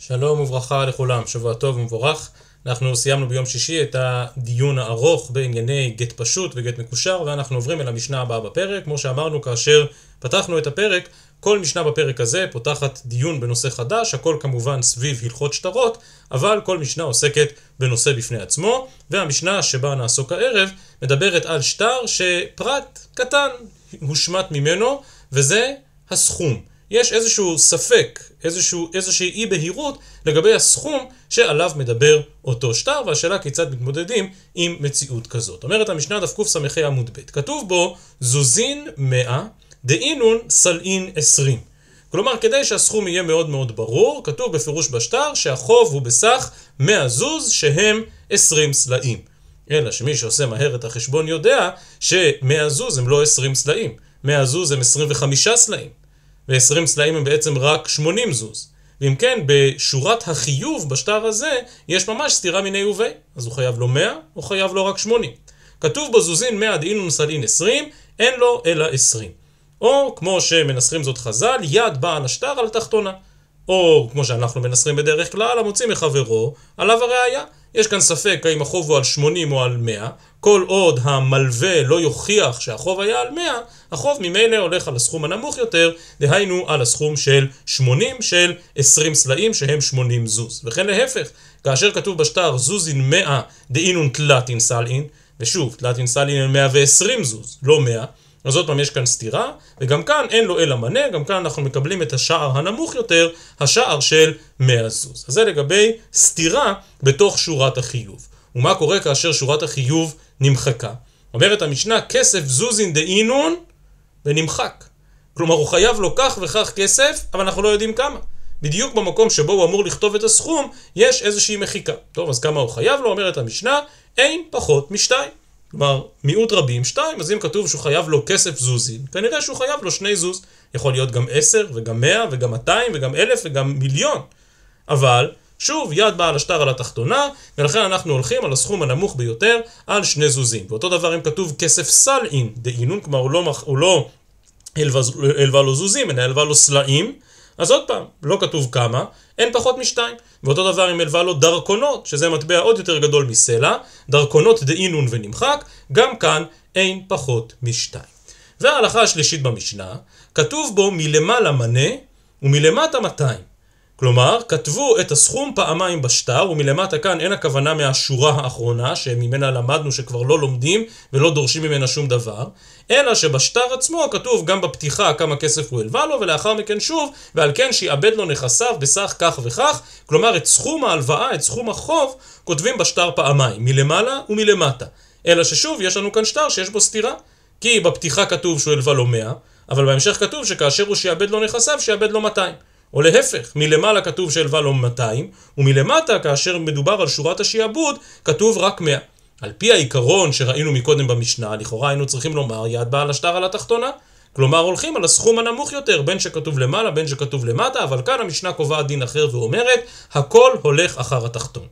שלום וברכה לכולם, שבוע טוב ומבורך. אנחנו סיימנו ביום שישי את הדיון הארוך בענייני גט פשוט וגט מקושר, ואנחנו עוברים אל המשנה הבאה בפרק. כמו שאמרנו, כאשר פתחנו את הפרק, כל משנה בפרק הזה פותחת דיון בנושא חדש, הכל כמובן סביב הלכות שטרות, אבל כל משנה עוסקת בנושא בפני עצמו, והמשנה שבה נעסוק הערב מדברת על שטר שפרט קטן הושמט ממנו, וזה הסכום. יש איזשהו ספק, איזשהו, איזושהי אי בהירות לגבי הסכום שעליו מדבר אותו שטר, והשאלה כיצד מתמודדים עם מציאות כזאת. אומרת המשנה דף קס"ה עמוד ב', כתוב בו זוזין 100 דאינון סלעין 20. כלומר, כדי שהסכום יהיה מאוד מאוד ברור, כתוב בפירוש בשטר שהחוב הוא בסך 100 זוז שהם 20 סלעים. אלא שמי שעושה מהר את החשבון יודע ש-100 זוז הם לא 20 סלעים, 100 זוז הם 25 סלעים. ו-20 סלעים הם בעצם רק 80 זוז. ואם כן, בשורת החיוב בשטר הזה, יש ממש סתירה מיני וביה. אז הוא חייב לו 100, הוא חייב לו רק 80. כתוב בזוזין 100 דאינון סלעין 20, אין לו אלא 20. או, כמו שמנסחים זאת חז"ל, יד בעל השטר על התחתונה. או, כמו שאנחנו מנסחים בדרך כלל, המוציא מחברו, עליו הראייה. יש כאן ספק האם החוב הוא על 80 או על 100, כל עוד המלווה לא יוכיח שהחוב היה על 100, החוב ממילא הולך על הסכום הנמוך יותר, דהיינו על הסכום של 80 של 20 סלעים שהם 80 זוז. וכן להפך, כאשר כתוב בשטר זוזין 100 דאינון תלתין סלעין, ושוב, תלתין סלעין הם 120 זוז, לא 100, אז עוד פעם יש כאן סתירה, וגם כאן אין לו אלא מנה, גם כאן אנחנו מקבלים את השער הנמוך יותר, השער של 100 זוז. אז זה לגבי סתירה בתוך שורת החיוב. ומה קורה כאשר שורת החיוב נמחקה? אומרת המשנה, כסף זוזין דאינון ונמחק. כלומר, הוא חייב לו כך וכך כסף, אבל אנחנו לא יודעים כמה. בדיוק במקום שבו הוא אמור לכתוב את הסכום, יש איזושהי מחיקה. טוב, אז כמה הוא חייב לו? אומרת המשנה, אין פחות משתיים. כלומר, מיעוט רבים, שתיים, אז אם כתוב שהוא חייב לו כסף זוזים, כנראה שהוא חייב לו שני זוז. יכול להיות גם עשר, וגם מאה, וגם מאתיים, וגם אלף, וגם מיליון. אבל, שוב, יד בעל השטר על התחתונה, ולכן אנחנו הולכים על הסכום הנמוך ביותר, על שני זוזים. ואותו דבר אם כתוב כסף סלעין, דאינון, כלומר הוא לא, הוא לא הלווה, הלווה לו זוזים, אלא הלווה לו סלעים, אז עוד פעם, לא כתוב כמה, אין פחות משתיים. ואותו דבר אם הלווה לו דרכונות, שזה מטבע עוד יותר גדול מסלע, דרכונות דאינון ונמחק, גם כאן אין פחות משתיים. וההלכה השלישית במשנה, כתוב בו מלמעלה מנה ומלמטה מאתיים. כלומר, כתבו את הסכום פעמיים בשטר, ומלמטה כאן אין הכוונה מהשורה האחרונה, שממנה למדנו שכבר לא לומדים ולא דורשים ממנה שום דבר, אלא שבשטר עצמו כתוב גם בפתיחה כמה כסף הוא הלווה לו, ולאחר מכן שוב, ועל כן שיעבד לו נכסיו בסך כך וכך, כלומר את סכום ההלוואה, את סכום החוב, כותבים בשטר פעמיים, מלמעלה ומלמטה. אלא ששוב, יש לנו כאן שטר שיש בו סתירה, כי בפתיחה כתוב שהוא הלווה לו 100, אבל בהמשך כתוב שכאשר הוא שיעבד לו נכסיו, שיעבד לו 200. או להפך, מלמעלה כתוב שהלווה לו 200, ומלמטה, כאשר מדובר על שורת השיעבוד, כתוב רק 100. על פי העיקרון שראינו מקודם במשנה, לכאורה היינו צריכים לומר יד בעל השטר על התחתונה. כלומר הולכים על הסכום הנמוך יותר, בין שכתוב למעלה, בין שכתוב למטה, אבל כאן המשנה קובעת דין אחר ואומרת, הכל הולך אחר התחתון.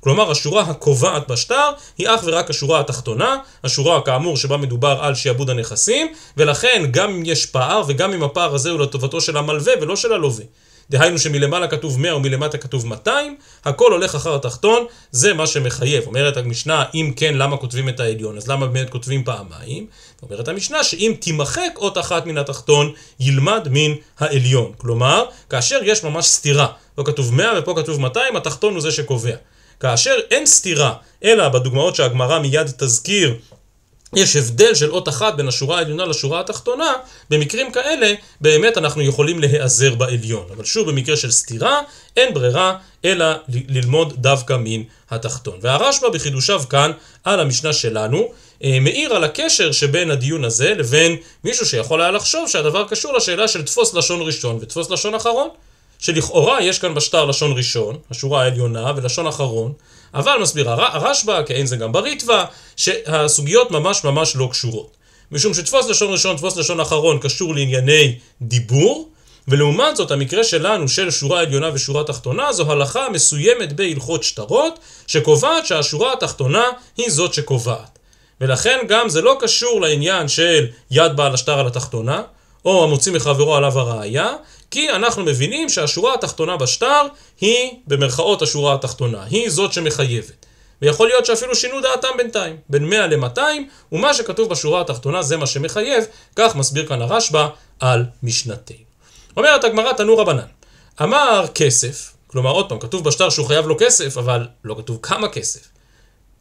כלומר השורה הקובעת בשטר היא אך ורק השורה התחתונה, השורה כאמור שבה מדובר על שיעבוד הנכסים, ולכן גם אם יש פער וגם אם הפער הזה הוא לטובתו של המלווה ולא של הלווה. דהיינו שמלמעלה כתוב 100 ומלמטה כתוב 200, הכל הולך אחר התחתון, זה מה שמחייב. אומרת המשנה, אם כן, למה כותבים את העליון? אז למה באמת כותבים פעמיים? אומרת המשנה, שאם תימחק אות אחת מן התחתון, ילמד מן העליון. כלומר, כאשר יש ממש סתירה, פה כתוב 100 ופה כתוב 200, התחתון הוא זה שקובע. כאשר אין סתירה, אלא בדוגמאות שהגמרא מיד תזכיר יש הבדל של אות אחת בין השורה העליונה לשורה התחתונה, במקרים כאלה באמת אנחנו יכולים להיעזר בעליון. אבל שוב, במקרה של סתירה, אין ברירה אלא ללמוד דווקא מן התחתון. והרשב"א בחידושיו כאן, על המשנה שלנו, אה, מעיר על הקשר שבין הדיון הזה לבין מישהו שיכול היה לחשוב שהדבר קשור לשאלה של תפוס לשון ראשון ותפוס לשון אחרון. שלכאורה יש כאן בשטר לשון ראשון, השורה העליונה, ולשון אחרון, אבל מסביר הרשב"א, כי אין זה גם בריטווה, שהסוגיות ממש ממש לא קשורות. משום שתפוס לשון ראשון, תפוס לשון אחרון, קשור לענייני דיבור, ולעומת זאת המקרה שלנו של שורה עליונה ושורה תחתונה זו הלכה מסוימת בהלכות שטרות שקובעת שהשורה התחתונה היא זאת שקובעת. ולכן גם זה לא קשור לעניין של יד בעל השטר על התחתונה או המוציא מחברו עליו הראייה כי אנחנו מבינים שהשורה התחתונה בשטר היא במרכאות השורה התחתונה, היא זאת שמחייבת. ויכול להיות שאפילו שינו דעתם בינתיים, בין 100 ל-200, ומה שכתוב בשורה התחתונה זה מה שמחייב, כך מסביר כאן הרשב"א על משנתנו. אומרת הגמרא תנו רבנן, אמר כסף, כלומר עוד פעם, כתוב בשטר שהוא חייב לו כסף, אבל לא כתוב כמה כסף.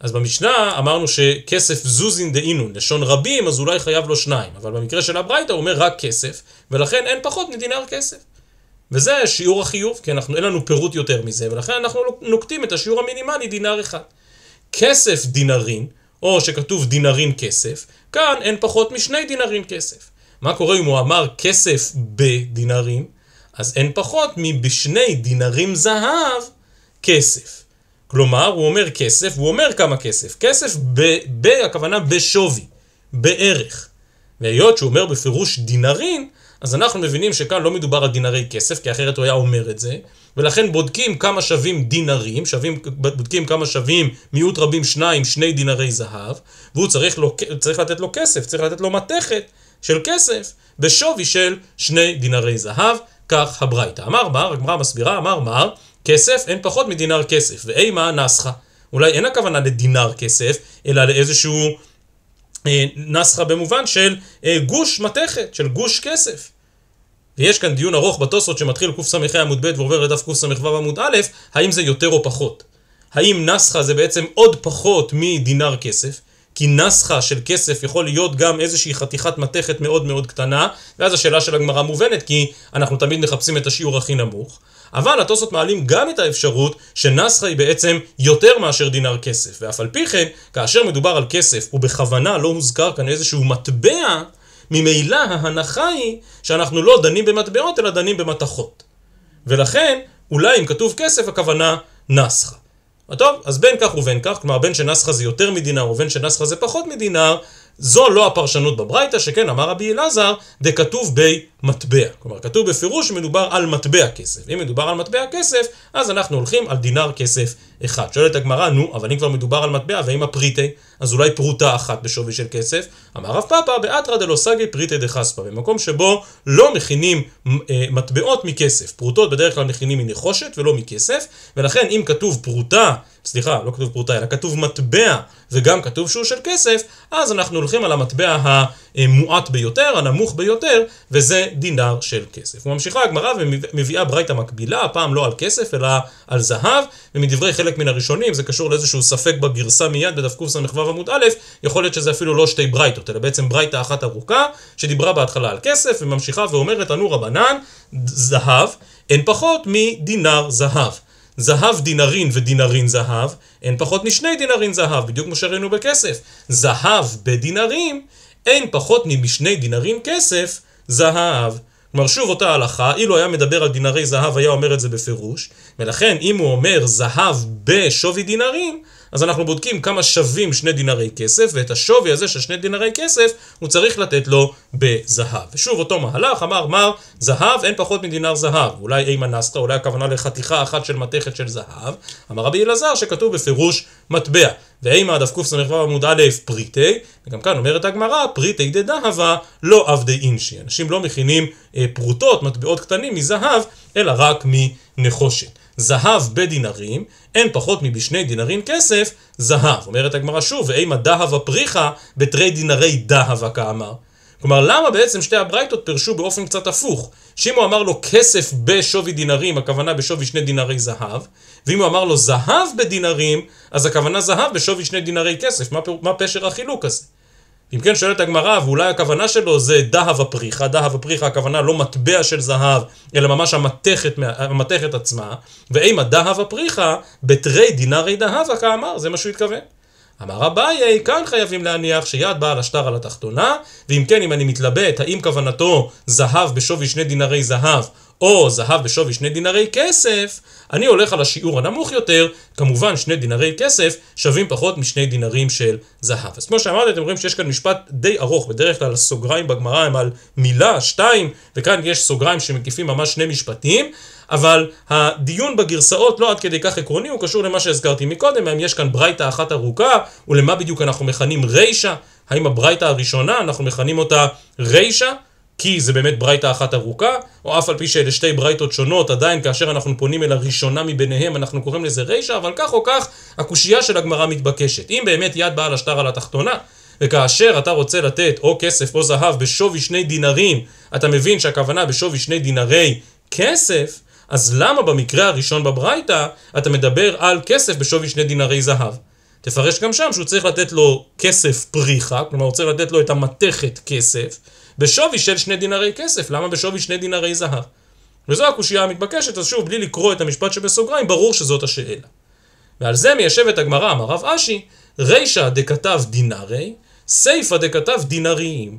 אז במשנה אמרנו שכסף זוזין דאינון, לשון רבים, אז אולי חייב לו שניים. אבל במקרה של הברייתא הוא אומר רק כסף, ולכן אין פחות מדינר כסף. וזה שיעור החיוב, כי אנחנו, אין לנו פירוט יותר מזה, ולכן אנחנו נוקטים את השיעור המינימלי דינר אחד. כסף דינרין, או שכתוב דינרין כסף, כאן אין פחות משני דינרין כסף. מה קורה אם הוא אמר כסף בדינרים? אז אין פחות מבשני דינרים זהב כסף. כלומר, הוא אומר כסף, הוא אומר כמה כסף. כסף, ב, ב, הכוונה בשווי, בערך. והיות שהוא אומר בפירוש דינרין, אז אנחנו מבינים שכאן לא מדובר על דינרי כסף, כי אחרת הוא היה אומר את זה, ולכן בודקים כמה שווים דינרים, שווים, בודקים כמה שווים מיעוט רבים שניים, שני דינרי זהב, והוא צריך, לו, צריך לתת לו כסף, צריך לתת לו מתכת של כסף בשווי של שני דינרי זהב, כך הברייתא. אמר מר, הגמרא מסבירה, אמר מר, כסף אין פחות מדינר כסף, ואימה נסחה. אולי אין הכוונה לדינר כסף, אלא לאיזשהו אה, נסחה במובן של אה, גוש מתכת, של גוש כסף. ויש כאן דיון ארוך בתוספות שמתחיל קס"ה עמוד ב' ועובר לדף קס"ו עמוד א', האם זה יותר או פחות. האם נסחה זה בעצם עוד פחות מדינר כסף? כי נסחה של כסף יכול להיות גם איזושהי חתיכת מתכת מאוד מאוד קטנה, ואז השאלה של הגמרא מובנת, כי אנחנו תמיד מחפשים את השיעור הכי נמוך. אבל התוספות מעלים גם את האפשרות שנסחה היא בעצם יותר מאשר דינר כסף, ואף על פי כן, כאשר מדובר על כסף ובכוונה לא הוזכר כאן איזשהו מטבע, ממילא ההנחה היא שאנחנו לא דנים במטבעות אלא דנים במתכות. ולכן, אולי אם כתוב כסף הכוונה נסחה. טוב, אז בין כך ובין כך, כלומר בין שנסחה זה יותר מדינר ובין שנסחה זה פחות מדינר, זו לא הפרשנות בברייתא, שכן אמר רבי אלעזר, דכתוב בי מטבע. כלומר, כתוב בפירוש שמדובר על מטבע כסף. אם מדובר על מטבע כסף, אז אנחנו הולכים על דינר כסף אחד. שואלת הגמרא, נו, אבל אם כבר מדובר על מטבע, ואם הפריטי, אז אולי פרוטה אחת בשווי של כסף? אמר רב פאפא, באתרא דלא סגי פריטי דחספא, במקום שבו לא מכינים אה, מטבעות מכסף. פרוטות בדרך כלל מכינים מנחושת ולא מכסף, ולכן אם כתוב פרוטה, סליחה, לא כתוב פרוטה, אלא כתוב מטבע, וגם כתוב שהוא של כסף, אז אנחנו הולכים על המטבע המועט ביותר, הנמוך ביותר, וזה דינר של כסף. וממשיכה הגמרא ומביאה ברייתא מקבילה, הפעם לא על כסף, אלא על זהב, ומדברי חלק חלק מן הראשונים, זה קשור לאיזשהו ספק בגרסה מיד בדף קס"ו עמוד א', יכול להיות שזה אפילו לא שתי ברייתות, אלא בעצם ברייתה אחת ארוכה, שדיברה בהתחלה על כסף, וממשיכה ואומרת, ענו רבנן, זהב, אין פחות מדינר זהב. זהב דינרין ודינרין זהב, אין פחות משני דינרין זהב, בדיוק כמו שראינו בכסף. זהב בדינרים, אין פחות ממשני דינרים כסף, זהב. כלומר שוב אותה הלכה, אילו היה מדבר על דינרי זהב היה אומר את זה בפירוש, ולכן אם הוא אומר זהב בשווי דינרים, אז אנחנו בודקים כמה שווים שני דינרי כסף, ואת השווי הזה של שני דינרי כסף הוא צריך לתת לו בזהב. ושוב, אותו מהלך, אמר מר, זהב אין פחות מדינר זהב, אולי אימא נסטה, אולי הכוונה לחתיכה אחת של מתכת של זהב, אמר רבי אלעזר שכתוב בפירוש מטבע. דהימא דף קס"ו עמוד א' פריטי, וגם כאן אומרת הגמרא פריטי דדהבה לא עבדי אינשי. אנשים לא מכינים אה, פרוטות, מטבעות קטנים מזהב, אלא רק מנחושת. זהב בדינרים, אין פחות מבשני דינרים כסף, זהב. אומרת הגמרא שוב, ואימא דהבה פריחה בתרי דינרי דהבה כאמר. כלומר, למה בעצם שתי הברייתות פירשו באופן קצת הפוך? שאם הוא אמר לו כסף בשווי דינרים, הכוונה בשווי שני דינרי זהב, ואם הוא אמר לו זהב בדינרים, אז הכוונה זהב בשווי שני דינרי כסף, מה, מה פשר החילוק הזה? אם כן שואלת הגמרא, ואולי הכוונה שלו זה דהב הפריחה, דהב הפריחה הכוונה לא מטבע של זהב, אלא ממש המתכת, המתכת עצמה, ואם הדהב הפריחה, בתרי דינרי דהב, כאמר, זה מה שהוא התכוון. אמר אביי, כאן חייבים להניח שיד בעל השטר על התחתונה, ואם כן, אם אני מתלבט האם כוונתו זהב בשווי שני דינרי זהב, או זהב בשווי שני דינרי כסף, אני הולך על השיעור הנמוך יותר, כמובן שני דינרי כסף שווים פחות משני דינרים של זהב. אז כמו שאמרתי, אתם רואים שיש כאן משפט די ארוך, בדרך כלל הסוגריים בגמרא הם על מילה, שתיים, וכאן יש סוגריים שמקיפים ממש שני משפטים, אבל הדיון בגרסאות לא עד כדי כך עקרוני, הוא קשור למה שהזכרתי מקודם, האם יש כאן ברייתא אחת ארוכה, ולמה בדיוק אנחנו מכנים רישא, האם הברייתא הראשונה, אנחנו מכנים אותה רישא, כי זה באמת ברייתא אחת ארוכה, או אף על פי שאלה שתי ברייתות שונות, עדיין כאשר אנחנו פונים אל הראשונה מביניהם אנחנו קוראים לזה רישא, אבל כך או כך הקושייה של הגמרא מתבקשת. אם באמת יד בעל השטר על התחתונה, וכאשר אתה רוצה לתת או כסף או זהב בשווי שני דינרים, אתה מבין שהכוונה בשווי שני דינרי כסף, אז למה במקרה הראשון בברייתא אתה מדבר על כסף בשווי שני דינרי זהב? תפרש גם שם שהוא צריך לתת לו כסף פריחה, כלומר הוא צריך לתת לו את המתכת כסף. בשווי של שני דינרי כסף, למה בשווי שני דינרי זהב? וזו הקושייה המתבקשת, אז שוב, בלי לקרוא את המשפט שבסוגריים, ברור שזאת השאלה. ועל זה מיישבת הגמרא, אמר רב אשי, רישא דכתב דינרי, סיפא דכתב דינריים.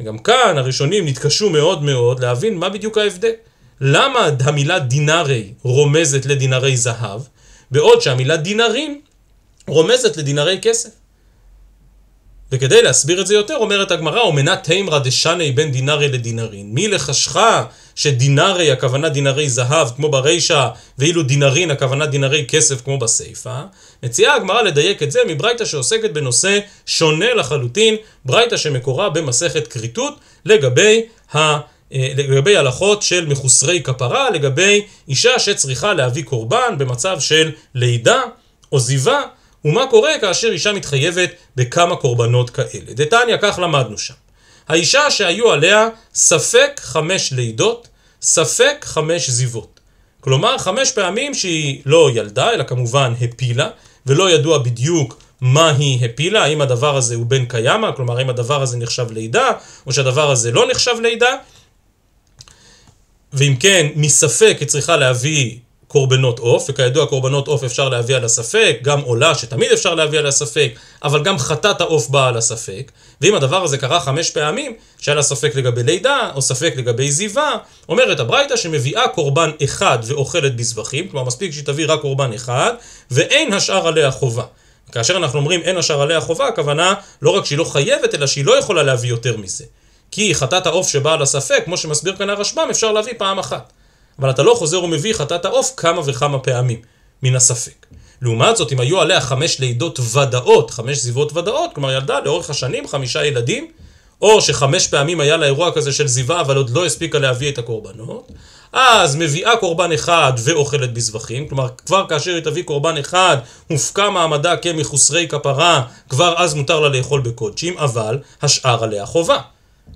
וגם כאן הראשונים נתקשו מאוד מאוד להבין מה בדיוק ההבדל. למה המילה דינרי רומזת לדינרי זהב, בעוד שהמילה דינרים רומזת לדינרי כסף? וכדי להסביר את זה יותר אומרת הגמרא אומנה תימרא דשני בין דינארי לדינארין. מי לחשכה שדינארי הכוונה דינארי זהב כמו ברישא ואילו דינארין הכוונה דינארי כסף כמו בסיפא מציעה הגמרא לדייק את זה מברייתא שעוסקת בנושא שונה לחלוטין ברייתא שמקורה במסכת כריתות לגבי ה... אה, לגבי הלכות של מחוסרי כפרה, לגבי אישה שצריכה להביא קורבן במצב של לידה, או עוזיבה ומה קורה כאשר אישה מתחייבת בכמה קורבנות כאלה. דתניא, כך למדנו שם. האישה שהיו עליה ספק חמש לידות, ספק חמש זיבות. כלומר, חמש פעמים שהיא לא ילדה, אלא כמובן הפילה, ולא ידוע בדיוק מה היא הפילה, האם הדבר הזה הוא בן קיימא, כלומר האם הדבר הזה נחשב לידה, או שהדבר הזה לא נחשב לידה. ואם כן, מספק היא צריכה להביא קורבנות עוף, וכידוע קורבנות עוף אפשר להביא על הספק, גם עולה שתמיד אפשר להביא על הספק, אבל גם חטאת העוף באה על הספק, ואם הדבר הזה קרה חמש פעמים, שהיה לה ספק לגבי לידה, או ספק לגבי זיווה, אומרת הברייתא שמביאה קורבן אחד ואוכלת בזבחים, כלומר מספיק שהיא תביא רק קורבן אחד, ואין השאר עליה חובה. כאשר אנחנו אומרים אין השאר עליה חובה, הכוונה לא רק שהיא לא חייבת, אלא שהיא לא יכולה להביא יותר מזה. כי חטאת העוף שבאה על הספק, כמו שמסביר כאן הרשב"ם, אפשר להביא פעם אחת. אבל אתה לא חוזר ומביא חטאת העוף כמה וכמה פעמים, מן הספק. לעומת זאת, אם היו עליה חמש לידות ודאות, חמש זיבות ודאות, כלומר ילדה לאורך השנים חמישה ילדים, או שחמש פעמים היה לה אירוע כזה של זיווה, אבל עוד לא הספיקה להביא את הקורבנות, אז מביאה קורבן אחד ואוכלת בזבחים, כלומר כבר כאשר היא תביא קורבן אחד, הופקע מעמדה כמחוסרי כפרה, כבר אז מותר לה לאכול בקודשים, אבל השאר עליה חובה.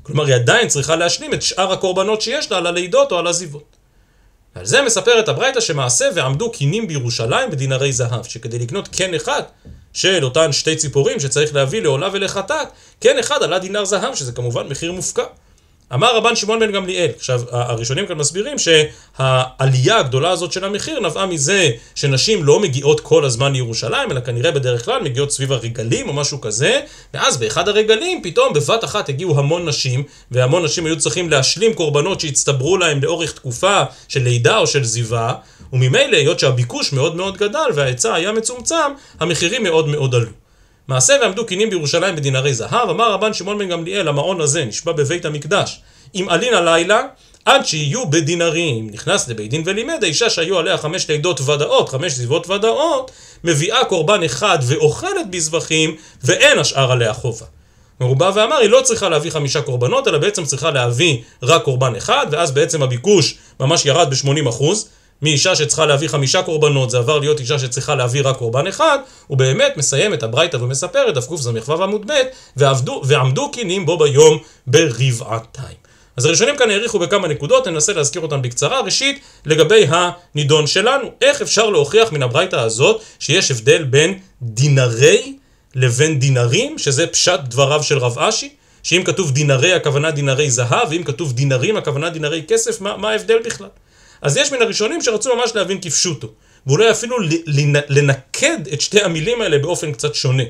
כלומר היא עדיין צריכה להשלים את שאר הקורבנות שיש לה על הלידות או על הזיוות. על זה מספרת הברייתא שמעשה ועמדו קינים בירושלים בדינרי זהב, שכדי לקנות קן אחד של אותן שתי ציפורים שצריך להביא לעולה ולחטאת, קן אחד עלה דינר זהב, שזה כמובן מחיר מופקע. אמר רבן שמעון בן גמליאל, עכשיו הראשונים כאן מסבירים שהעלייה הגדולה הזאת של המחיר נבעה מזה שנשים לא מגיעות כל הזמן לירושלים, אלא כנראה בדרך כלל מגיעות סביב הרגלים או משהו כזה, ואז באחד הרגלים פתאום בבת אחת הגיעו המון נשים, והמון נשים היו צריכים להשלים קורבנות שהצטברו להם לאורך תקופה של לידה או של זיווה, וממילא היות שהביקוש מאוד מאוד גדל וההיצע היה מצומצם, המחירים מאוד מאוד עלו. מעשה ועמדו קינים בירושלים בדינרי זהב, אמר רבן שמעון בן גמליאל, המעון הזה נשבע בבית המקדש, אם עלין הלילה, עד שיהיו בדינרים. נכנס לבית דין ולימד, האישה שהיו עליה חמש לידות ודאות, חמש זיבות ודאות, מביאה קורבן אחד ואוכלת בזבחים, ואין השאר עליה חובה. הוא בא ואמר, היא לא צריכה להביא חמישה קורבנות, אלא בעצם צריכה להביא רק קורבן אחד, ואז בעצם הביקוש ממש ירד ב-80%, מאישה שצריכה להביא חמישה קורבנות, זה עבר להיות אישה שצריכה להביא רק קורבן אחד, הוא באמת מסיים את הברייתא ומספרת, דף קס"ו עמוד ב', ועמדו קינים בו ביום ברבעתיים. אז הראשונים כאן העריכו בכמה נקודות, ננסה להזכיר אותן בקצרה. ראשית, לגבי הנידון שלנו, איך אפשר להוכיח מן הברייתא הזאת שיש הבדל בין דינרי לבין דינרים, שזה פשט דבריו של רב אשי, שאם כתוב דינרי הכוונה דינרי זהב, ואם כתוב דינרים הכוונה דינרי כסף, מה, מה ההבדל בכלל? אז יש מן הראשונים שרצו ממש להבין כפשוטו, ואולי אפילו לנקד את שתי המילים האלה באופן קצת שונה.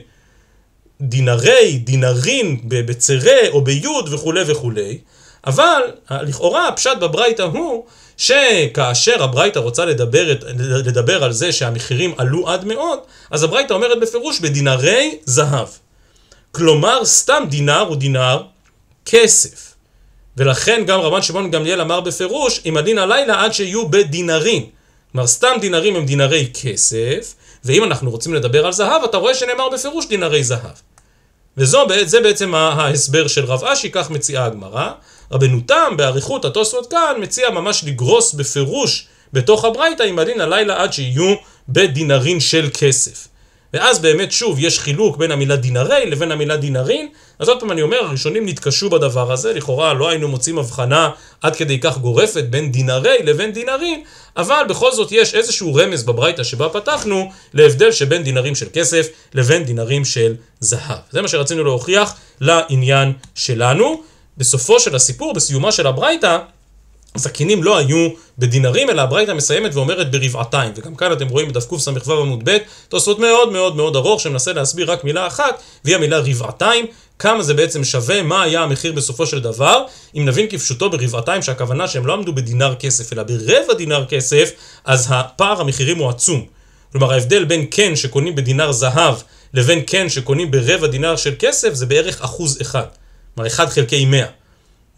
דינרי, דינרין, בצירי או ביוד וכולי וכולי, אבל לכאורה הפשט בברייתא הוא שכאשר הברייתא רוצה לדבר, את, לדבר על זה שהמחירים עלו עד מאוד, אז הברייתא אומרת בפירוש בדינרי זהב. כלומר, סתם דינר הוא דינר כסף. ולכן גם רבן שמעון גמליאל אמר בפירוש, אם הדין הלילה עד שיהיו בדינרים. כלומר, סתם דינרים הם דינרי כסף, ואם אנחנו רוצים לדבר על זהב, אתה רואה שנאמר בפירוש דינרי זהב. וזה בעצם ההסבר של רב אשי, כך מציעה הגמרא. רבנו תם, באריכות התוספות כאן, מציע ממש לגרוס בפירוש בתוך הברייתא, אם הדין הלילה עד שיהיו בדינרים של כסף. ואז באמת שוב יש חילוק בין המילה דינרי לבין המילה דינרין, אז עוד פעם אני אומר, הראשונים נתקשו בדבר הזה, לכאורה לא היינו מוצאים הבחנה עד כדי כך גורפת בין דינרי לבין דינרין, אבל בכל זאת יש איזשהו רמז בברייתא שבה פתחנו, להבדל שבין דינרים של כסף לבין דינרים של זהב. זה מה שרצינו להוכיח לעניין שלנו. בסופו של הסיפור, בסיומה של הברייתא, סכינים לא היו בדינרים, אלא הברייתא מסיימת ואומרת ברבעתיים. וגם כאן אתם רואים בדף קס"ו עמוד ב', תוספות מאוד מאוד מאוד ארוך, שמנסה להסביר רק מילה אחת, והיא המילה רבעתיים. כמה זה בעצם שווה, מה היה המחיר בסופו של דבר, אם נבין כפשוטו ברבעתיים שהכוונה שהם לא עמדו בדינר כסף, אלא ברבע דינר כסף, אז הפער המחירים הוא עצום. כלומר ההבדל בין כן שקונים בדינר זהב לבין כן שקונים ברבע דינר של כסף זה בערך אחוז אחד. כלומר אחד חלקי 100.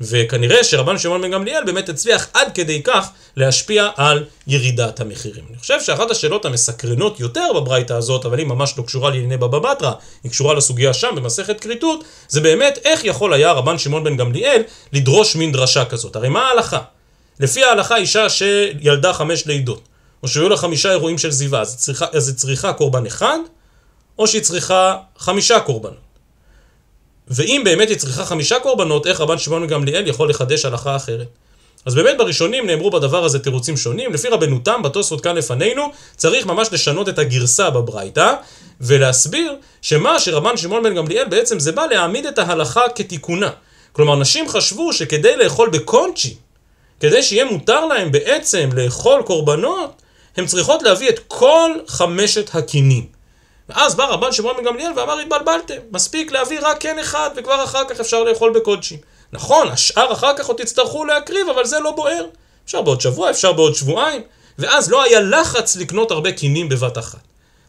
וכנראה שרבן שמעון בן גמליאל באמת הצליח עד כדי כך להשפיע על ירידת המחירים. אני חושב שאחת השאלות המסקרנות יותר בברייתא הזאת, אבל היא ממש לא קשורה לענייני בבא בתרא, היא קשורה לסוגיה שם במסכת כריתות, זה באמת איך יכול היה רבן שמעון בן גמליאל לדרוש מין דרשה כזאת. הרי מה ההלכה? לפי ההלכה אישה שילדה חמש לידות, או שהיו לה חמישה אירועים של זיווה, אז היא צריכה, צריכה קורבן אחד, או שהיא צריכה חמישה קורבנות. ואם באמת היא צריכה חמישה קורבנות, איך רבן שמעון גמליאל יכול לחדש הלכה אחרת? אז באמת בראשונים נאמרו בדבר הזה תירוצים שונים, לפי רבנו תם, בתוספות כאן לפנינו, צריך ממש לשנות את הגרסה בברייתא, ולהסביר שמה שרבן שמעון בן גמליאל בעצם זה בא להעמיד את ההלכה כתיקונה. כלומר, נשים חשבו שכדי לאכול בקונצ'י, כדי שיהיה מותר להם בעצם לאכול קורבנות, הן צריכות להביא את כל חמשת הקינים. ואז בא רבן שמעון בן גמליאל ואמר התבלבלתם, מספיק להביא רק כן אחד וכבר אחר כך אפשר לאכול בקודשים. נכון, השאר אחר כך עוד תצטרכו להקריב, אבל זה לא בוער. אפשר בעוד שבוע, אפשר בעוד שבועיים, ואז לא היה לחץ לקנות הרבה קינים בבת אחת.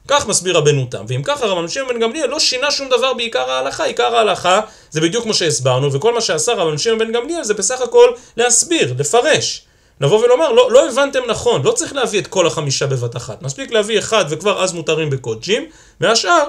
כך מסביר רבנו תם, ואם ככה רבן שמעון בן גמליאל לא שינה שום דבר בעיקר ההלכה, עיקר ההלכה זה בדיוק כמו שהסברנו, וכל מה שעשה רבן שמעון בן גמליאל זה בסך הכל להסביר, לפרש. נבוא ולומר, לא, לא הבנתם נכון, לא צריך להביא את כל החמישה בבת אחת. מספיק להביא אחד וכבר אז מותרים בקודשים, והשאר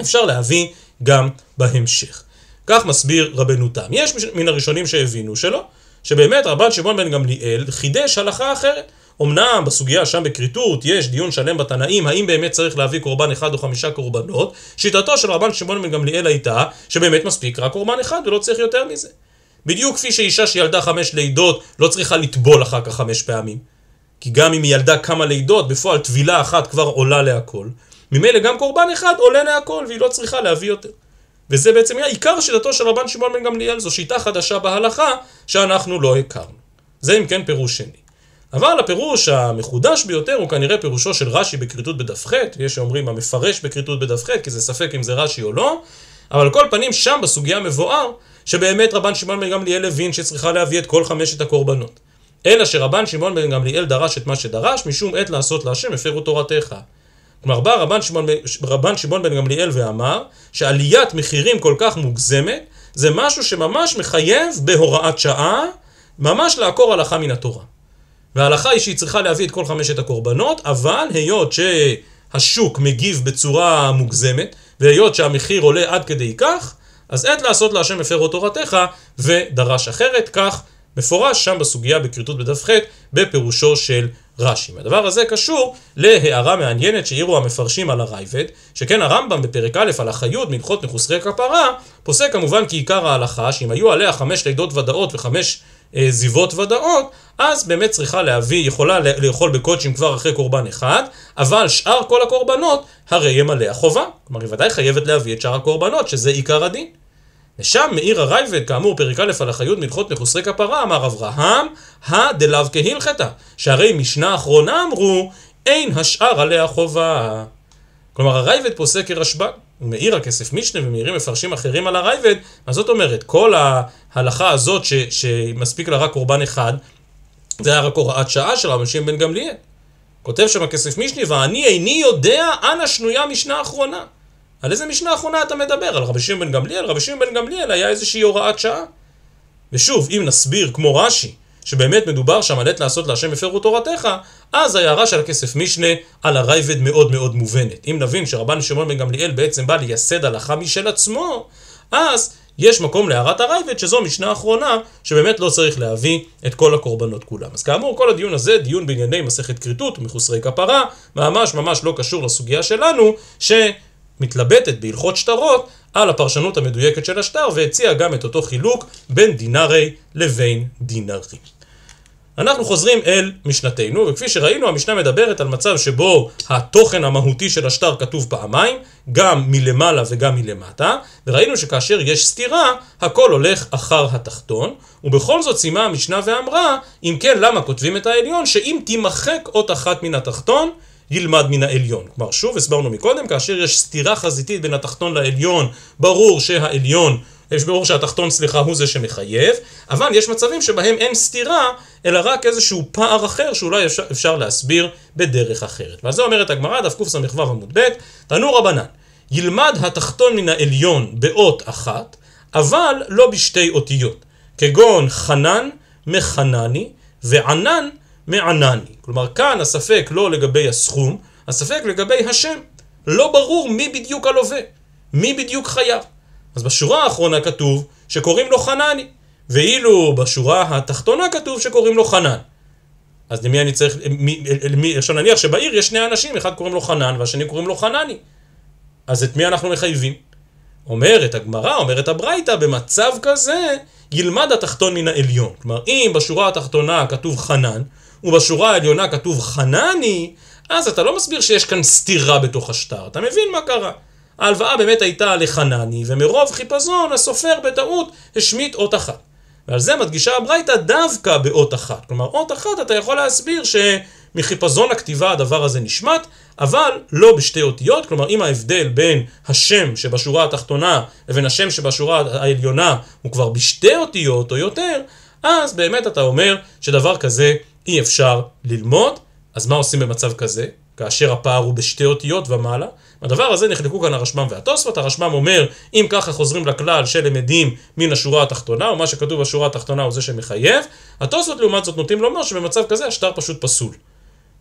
אפשר להביא גם בהמשך. כך מסביר רבנו תם. יש מן הראשונים שהבינו שלא, שבאמת רבן שמעון בן גמליאל חידש הלכה אחרת. אמנם בסוגיה שם בכריתות יש דיון שלם בתנאים האם באמת צריך להביא קורבן אחד או חמישה קורבנות, שיטתו של רבן שמעון בן גמליאל הייתה שבאמת מספיק רק קורבן אחד ולא צריך יותר מזה. בדיוק כפי שאישה שילדה חמש לידות לא צריכה לטבול אחר כך חמש פעמים. כי גם אם היא ילדה כמה לידות, בפועל טבילה אחת כבר עולה להכל. ממילא גם קורבן אחד עולה להכל, והיא לא צריכה להביא יותר. וזה בעצם היה עיקר שיטתו של רבן שמעון בן גמליאל, זו שיטה חדשה בהלכה שאנחנו לא הכרנו. זה אם כן פירוש שני. אבל הפירוש המחודש ביותר הוא כנראה פירושו של רש"י בכריתות בדף ח', יש שאומרים המפרש בכריתות בדף ח', כי זה ספק אם זה רש"י או לא, אבל על כל פנים שם בסוגיה מבואר שבאמת רבן שמעון בן גמליאל הבין שצריכה להביא את כל חמשת הקורבנות. אלא שרבן שמעון בן גמליאל דרש את מה שדרש, משום עת לעשות להשם הפרו תורתך. כלומר בא רבן שמעון, רבן שמעון בן גמליאל ואמר שעליית מחירים כל כך מוגזמת זה משהו שממש מחייב בהוראת שעה ממש לעקור הלכה מן התורה. וההלכה היא שהיא צריכה להביא את כל חמשת הקורבנות, אבל היות שהשוק מגיב בצורה מוגזמת, והיות שהמחיר עולה עד כדי כך, אז עת לעשות להשם הפרו תורתך ודרש אחרת, כך מפורש שם בסוגיה בכריתות בדף ח' בפירושו של רש"י. הדבר הזה קשור להערה מעניינת שהעירו המפרשים על הרייבד, שכן הרמב"ם בפרק א' על החיות מלכות מחוסרי כפרה, פוסק כמובן כי עיקר ההלכה שאם היו עליה חמש לידות ודאות וחמש אה, זיוות ודאות, אז באמת צריכה להביא, יכולה לאכול בקודשים כבר אחרי קורבן אחד, אבל שאר כל הקורבנות הרי הם עליה חובה. כלומר, היא ודאי חייבת להביא את שאר הקורבנות, שזה עיקר הדין. ושם מאיר הרייבד, כאמור פרק א' על החיות מלכות מחוסרי כפרה, אמר אברהם, הא דלאו כהלכתא, שהרי משנה אחרונה אמרו, אין השאר עליה חובה. כלומר, הרייבד פוסק כרשב"ג. מעיר הכסף משנה ומאירים מפרשים אחרים על הרייבד, אז זאת אומרת, כל ההלכה הזאת ש, שמספיק לה רק קורבן אחד, זה היה רק הוראת שעה של רבי שמעון בן גמליאל. כותב שם הכסף משנה, ואני איני יודע אנה שנויה משנה אחרונה. על איזה משנה אחרונה אתה מדבר? על רבי שמעון בן גמליאל? רבי שמעון בן גמליאל היה איזושהי הוראת שעה. ושוב, אם נסביר כמו רש"י, שבאמת מדובר שם על עת לעשות להשם הפרו תורתך, אז ההערה של הכסף משנה על הרייבד מאוד מאוד מובנת. אם נבין שרבן שמעון בן גמליאל בעצם בא לייסד הלכה משל עצמו, אז יש מקום להערת הרייבד, שזו משנה אחרונה, שבאמת לא צריך להביא את כל הקורבנות כולם. אז כאמור, כל הדיון הזה, דיון בענייני מסכת כריתות ומחוסרי כפרה, ממש ממש לא קשור לסוגיה שלנו, שמתלבטת בהלכות שטרות על הפרשנות המדויקת של השטר, והציעה גם את אותו חילוק בין דינארי לבין דינארי. אנחנו חוזרים אל משנתנו, וכפי שראינו המשנה מדברת על מצב שבו התוכן המהותי של השטר כתוב פעמיים, גם מלמעלה וגם מלמטה, וראינו שכאשר יש סתירה, הכל הולך אחר התחתון, ובכל זאת סיימה המשנה ואמרה, אם כן למה כותבים את העליון, שאם תימחק אות אחת מן התחתון, ילמד מן העליון. כלומר שוב הסברנו מקודם, כאשר יש סתירה חזיתית בין התחתון לעליון, ברור שהעליון יש ברור שהתחתון סליחה הוא זה שמחייב, אבל יש מצבים שבהם אין סתירה, אלא רק איזשהו פער אחר שאולי אפשר, אפשר להסביר בדרך אחרת. ועל זה אומרת הגמרא, דף קס"ו עמוד ב', תנו רבנן, ילמד התחתון מן העליון באות אחת, אבל לא בשתי אותיות, כגון חנן מחנני וענן מענני. כלומר, כאן הספק לא לגבי הסכום, הספק לגבי השם. לא ברור מי בדיוק הלווה, מי בדיוק חייב. אז בשורה האחרונה כתוב שקוראים לו חנני, ואילו בשורה התחתונה כתוב שקוראים לו חנן. אז למי אני צריך, מי, עכשיו נניח שבעיר יש שני אנשים, אחד קוראים לו חנן והשני קוראים לו חנני. אז את מי אנחנו מחייבים? אומרת הגמרא, אומרת הברייתא, במצב כזה ילמד התחתון מן העליון. כלומר, אם בשורה התחתונה כתוב חנן, ובשורה העליונה כתוב חנני, אז אתה לא מסביר שיש כאן סתירה בתוך השטר, אתה מבין מה קרה. ההלוואה באמת הייתה לחנני, ומרוב חיפזון הסופר בטעות השמיט אות אחת. ועל זה מדגישה הברייתא דווקא באות אחת. כלומר, אות אחת אתה יכול להסביר שמחיפזון הכתיבה הדבר הזה נשמט, אבל לא בשתי אותיות, כלומר אם ההבדל בין השם שבשורה התחתונה לבין השם שבשורה העליונה הוא כבר בשתי אותיות או יותר, אז באמת אתה אומר שדבר כזה אי אפשר ללמוד. אז מה עושים במצב כזה, כאשר הפער הוא בשתי אותיות ומעלה? בדבר הזה נחלקו כאן הרשב"ם והתוספות, הרשב"ם אומר אם ככה חוזרים לכלל של למדים מן השורה התחתונה, או מה שכתוב בשורה התחתונה הוא זה שמחייב, התוספות לעומת זאת נוטים לומר שבמצב כזה השטר פשוט פסול.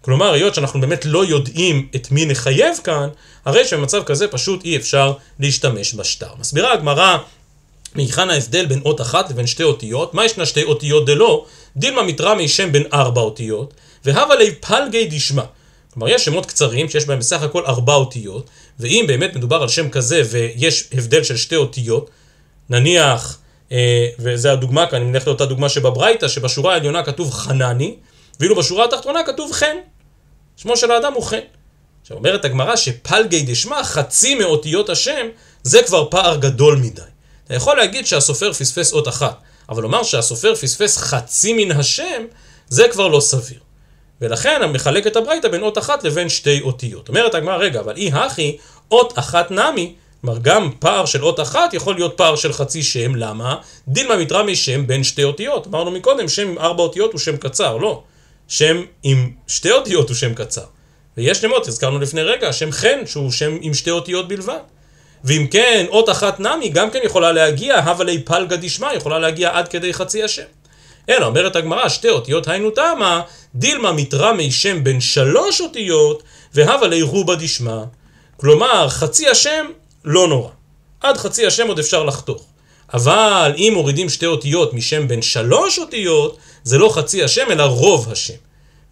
כלומר, היות שאנחנו באמת לא יודעים את מי נחייב כאן, הרי שבמצב כזה פשוט אי אפשר להשתמש בשטר. מסבירה הגמרא מהיכן ההבדל בין אות אחת לבין שתי אותיות? מה ישנה שתי אותיות דלא? דילמה מתרמי שם בין ארבע אותיות, והבה ליה פלגי דשמא. כלומר, יש שמות קצרים שיש בהם בסך הכל ארבע אותיות, ואם באמת מדובר על שם כזה ויש הבדל של שתי אותיות, נניח, אה, וזו הדוגמה כאן, אני נלך לאותה דוגמה שבברייתא, שבשורה העליונה כתוב חנני, ואילו בשורה התחתונה כתוב חן. שמו של האדם הוא חן. עכשיו אומרת הגמרא שפלגי דשמע, חצי מאותיות השם, זה כבר פער גדול מדי. אתה יכול להגיד שהסופר פספס אות אחת, אבל לומר שהסופר פספס חצי מן השם, זה כבר לא סביר. ולכן מחלק את הברייתא בין אות אחת לבין שתי אותיות. אומרת הגמרא, רגע, אבל אי הכי, אות אחת נמי, כלומר גם פער של אות אחת יכול להיות פער של חצי שם, למה? דילמה מתרמי שם בין שתי אותיות. אמרנו מקודם, שם עם ארבע אותיות הוא שם קצר, לא. שם עם שתי אותיות הוא שם קצר. ויש שמות, הזכרנו לפני רגע, שם חן, שהוא שם עם שתי אותיות בלבד. ואם כן, אות אחת נמי גם כן יכולה להגיע, הווה ליה פלגא דשמא, יכולה להגיע עד כדי חצי השם. אלא אומרת הגמרא, שתי אותיות היינו תמה, דילמה מי שם בין שלוש אותיות, והבה ליה רובה דשמא. כלומר, חצי השם לא נורא. עד חצי השם עוד אפשר לחתוך. אבל אם מורידים שתי אותיות משם בין שלוש אותיות, זה לא חצי השם אלא רוב השם.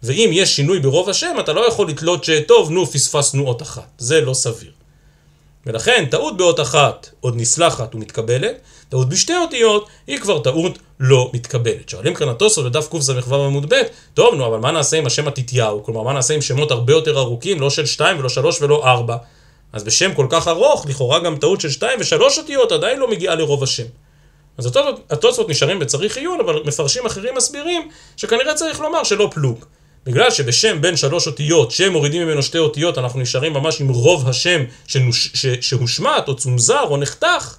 ואם יש שינוי ברוב השם, אתה לא יכול לתלות שטוב, נו, פספסנו אות אחת. זה לא סביר. ולכן טעות באות אחת עוד נסלחת ומתקבלת, טעות בשתי אותיות היא כבר טעות לא מתקבלת. שואלים כאן התוספות בדף קס"ו עמוד ב', טוב נו אבל מה נעשה עם השם התתיהו? כלומר מה נעשה עם שמות הרבה יותר ארוכים, לא של שתיים ולא שלוש ולא ארבע? אז בשם כל כך ארוך, לכאורה גם טעות של שתיים ושלוש אותיות עדיין לא מגיעה לרוב השם. אז התוספות נשארים בצריך עיון, אבל מפרשים אחרים מסבירים שכנראה צריך לומר שלא פלוג. בגלל שבשם בין שלוש אותיות מורידים ממנו שתי אותיות אנחנו נשארים ממש עם רוב השם שנוש, ש, שהושמט או צומזר או נחתך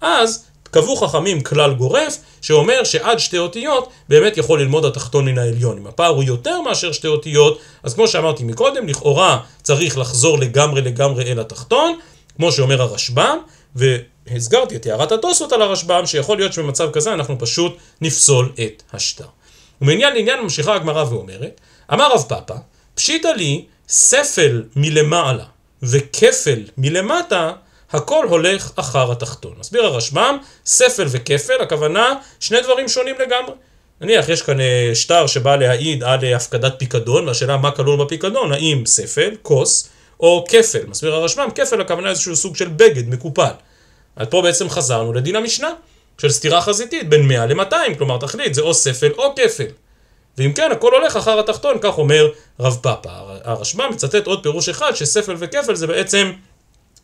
אז קבעו חכמים כלל גורף שאומר שעד שתי אותיות באמת יכול ללמוד התחתון מן העליון. אם הפער הוא יותר מאשר שתי אותיות אז כמו שאמרתי מקודם לכאורה צריך לחזור לגמרי לגמרי אל התחתון כמו שאומר הרשב"ם והסגרתי את הערת התוספות על הרשב"ם שיכול להיות שבמצב כזה אנחנו פשוט נפסול את השטר. ומעניין לעניין ממשיכה הגמרא ואומרת אמר רב פאפא, פשיטא לי ספל מלמעלה וכפל מלמטה, הכל הולך אחר התחתון. מסביר הרשב"ם, ספל וכפל, הכוונה שני דברים שונים לגמרי. נניח יש כאן אה, שטר שבא להעיד על אה, הפקדת פיקדון, והשאלה מה כלול בפיקדון, האם ספל, כוס, או כפל. מסביר הרשב"ם, כפל הכוונה איזשהו סוג של בגד מקופל. אז פה בעצם חזרנו לדין המשנה, של סתירה חזיתית בין 100 ל-200, כלומר תחליט, זה או ספל או כפל. ואם כן, הכל הולך אחר התחתון, כך אומר רב פאפה. הרשב"א מצטט עוד פירוש אחד, שספל וכפל זה בעצם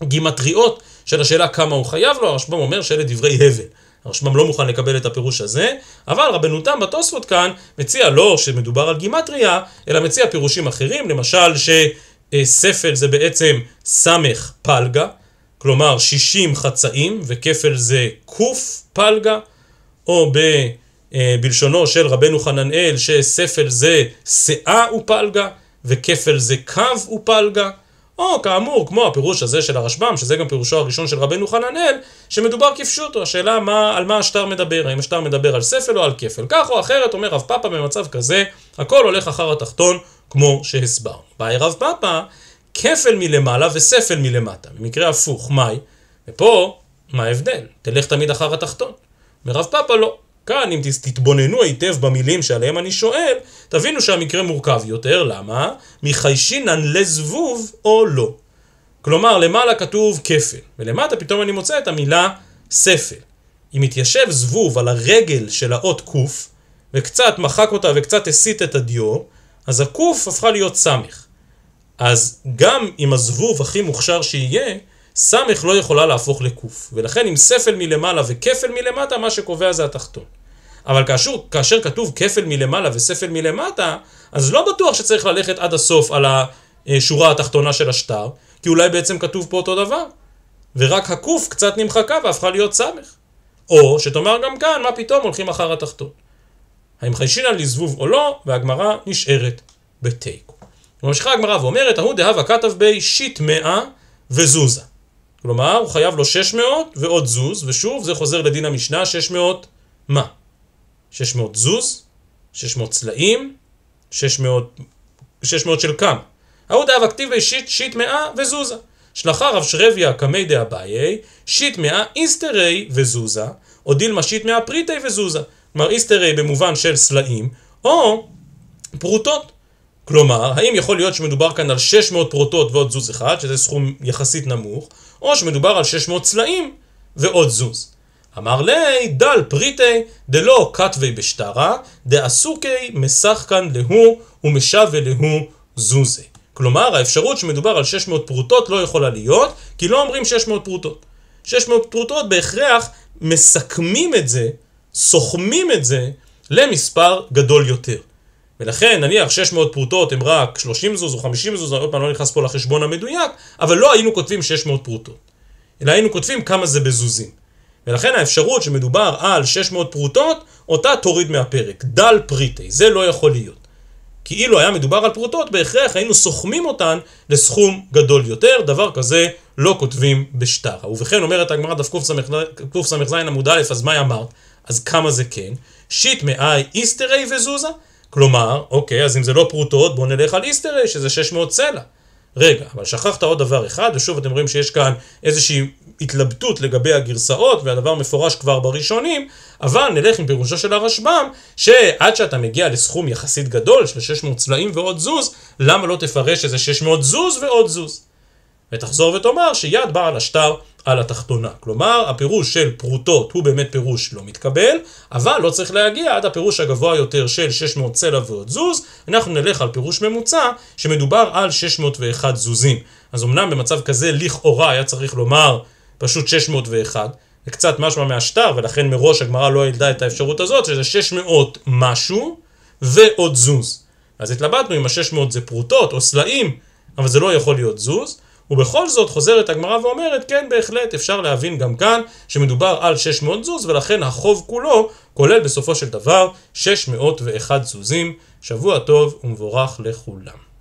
גימטריות של השאלה כמה הוא חייב לו, הרשב"ם אומר שאלה דברי הבל. הרשב"ם לא מוכן לקבל את הפירוש הזה, אבל רבנו תם בתוספות כאן מציע לא שמדובר על גימטריה, אלא מציע פירושים אחרים, למשל שספל זה בעצם סמך פלגה, כלומר 60 חצאים, וכפל זה קוף פלגה, או ב... אה, בלשונו של רבנו חננאל, שספל זה שאה ופלגה, וכפל זה קו ופלגה. או כאמור, כמו הפירוש הזה של הרשב"ם, שזה גם פירושו הראשון של רבנו חננאל, שמדובר כפשוטו, השאלה מה, על מה השטר מדבר, האם השטר מדבר על ספל או על כפל. כך או אחרת, אומר רב פאפה במצב כזה, הכל הולך אחר התחתון, כמו שהסברנו. באי רב פאפה כפל מלמעלה וספל מלמטה. במקרה הפוך, מהי ופה, מה ההבדל? תלך תמיד אחר התחתון. מרב פאפה לא. כאן אם תתבוננו היטב במילים שעליהם אני שואל, תבינו שהמקרה מורכב יותר, למה? מחיישינן לזבוב או לא. כלומר, למעלה כתוב כפל, ולמטה פתאום אני מוצא את המילה ספל. אם התיישב זבוב על הרגל של האות ק, וקצת מחק אותה וקצת הסיט את הדיו, אז הק הפכה להיות ס. אז גם אם הזבוב הכי מוכשר שיהיה, סמך לא יכולה להפוך לקוף, ולכן אם ספל מלמעלה וכפל מלמטה, מה שקובע זה התחתון. אבל כאשר, כאשר כתוב כפל מלמעלה וספל מלמטה, אז לא בטוח שצריך ללכת עד הסוף על השורה התחתונה של השטר, כי אולי בעצם כתוב פה אותו דבר, ורק הקוף קצת נמחקה והפכה להיות סמך. או שתאמר גם כאן, מה פתאום הולכים אחר התחתון. האם חיישינן לזבוב או לא, והגמרא נשארת בתיקו. ממשיכה הגמרא ואומרת, ההוא דהבה כתב בי שיט מאה וזוזה. כלומר, הוא חייב לו 600 ועוד זוז, ושוב, זה חוזר לדין המשנה, 600 מה? 600 זוז, 600 צלעים, 600, 600 של קם. ההוא דאב אקטיבי שיט, שיט מאה וזוזה. שלחה רב שרביה קמי דאביי, שיט מאה איסטרי וזוזה, או דילמה שיט מאה פריטי וזוזה. כלומר, איסטרי במובן של סלעים, או פרוטות. כלומר, האם יכול להיות שמדובר כאן על 600 פרוטות ועוד זוז אחד, שזה סכום יחסית נמוך, או שמדובר על 600 צלעים ועוד זוז. אמר לי, דל פריטי דלא כתבי בשטרה, דעסוקי מסחקן להוא ומשווה להוא זוזי. כלומר, האפשרות שמדובר על 600 פרוטות לא יכולה להיות, כי לא אומרים 600 פרוטות. 600 פרוטות בהכרח מסכמים את זה, סוכמים את זה, למספר גדול יותר. ולכן נניח 600 פרוטות הם רק 30 זוז או 50 זוז, עוד פעם לא נכנס פה לחשבון המדויק, אבל לא היינו כותבים 600 פרוטות, אלא היינו כותבים כמה זה בזוזים. ולכן האפשרות שמדובר על 600 פרוטות, אותה תוריד מהפרק, דל פריטי, זה לא יכול להיות. כי אילו היה מדובר על פרוטות, בהכרח היינו סוכמים אותן לסכום גדול יותר, דבר כזה לא כותבים בשטרה. ובכן אומרת הגמרא דף קס"ז עמוד א', אז מה אמרת? אז כמה זה כן? שיט מאי איסטרי וזוזה? כלומר, אוקיי, אז אם זה לא פרוטות, בואו נלך על איסטרי, שזה 600 סלע. רגע, אבל שכחת עוד דבר אחד, ושוב אתם רואים שיש כאן איזושהי התלבטות לגבי הגרסאות, והדבר מפורש כבר בראשונים, אבל נלך עם פירושו של הרשב"ם, שעד שאתה מגיע לסכום יחסית גדול של 600 צלעים ועוד זוז, למה לא תפרש איזה 600 זוז ועוד זוז? ותחזור ותאמר שיד בעל השטר על התחתונה. כלומר, הפירוש של פרוטות הוא באמת פירוש לא מתקבל, אבל לא צריך להגיע עד הפירוש הגבוה יותר של 600 צלע ועוד זוז, אנחנו נלך על פירוש ממוצע שמדובר על 601 זוזים. אז אמנם במצב כזה לכאורה היה צריך לומר פשוט 601, זה קצת משמע מהשטר, ולכן מראש הגמרא לא העלתה את האפשרות הזאת, שזה 600 משהו ועוד זוז. אז התלבטנו אם ה-600 זה פרוטות או סלעים, אבל זה לא יכול להיות זוז. ובכל זאת חוזרת הגמרא ואומרת, כן בהחלט אפשר להבין גם כאן שמדובר על 600 זוז ולכן החוב כולו כולל בסופו של דבר 601 זוזים. שבוע טוב ומבורך לכולם.